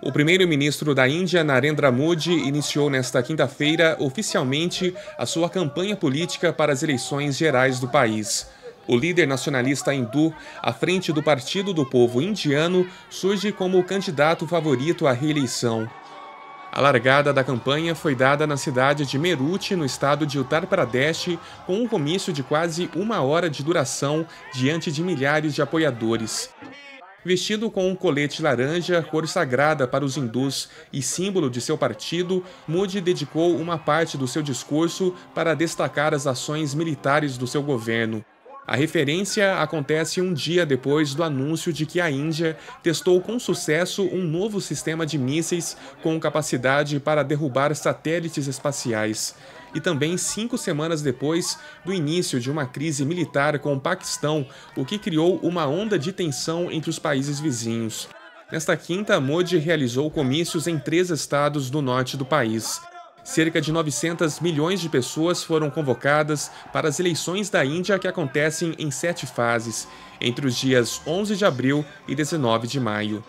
O primeiro-ministro da Índia, Narendra Modi, iniciou nesta quinta-feira oficialmente a sua campanha política para as eleições gerais do país. O líder nacionalista hindu, à frente do Partido do Povo Indiano, surge como o candidato favorito à reeleição. A largada da campanha foi dada na cidade de Meruti, no estado de Uttar Pradesh, com um comício de quase uma hora de duração diante de milhares de apoiadores. Vestido com um colete laranja, cor sagrada para os hindus e símbolo de seu partido, Modi dedicou uma parte do seu discurso para destacar as ações militares do seu governo. A referência acontece um dia depois do anúncio de que a Índia testou com sucesso um novo sistema de mísseis com capacidade para derrubar satélites espaciais. E também cinco semanas depois do início de uma crise militar com o Paquistão, o que criou uma onda de tensão entre os países vizinhos. Nesta quinta, Modi realizou comícios em três estados do norte do país cerca de 900 milhões de pessoas foram convocadas para as eleições da Índia que acontecem em sete fases, entre os dias 11 de abril e 19 de maio.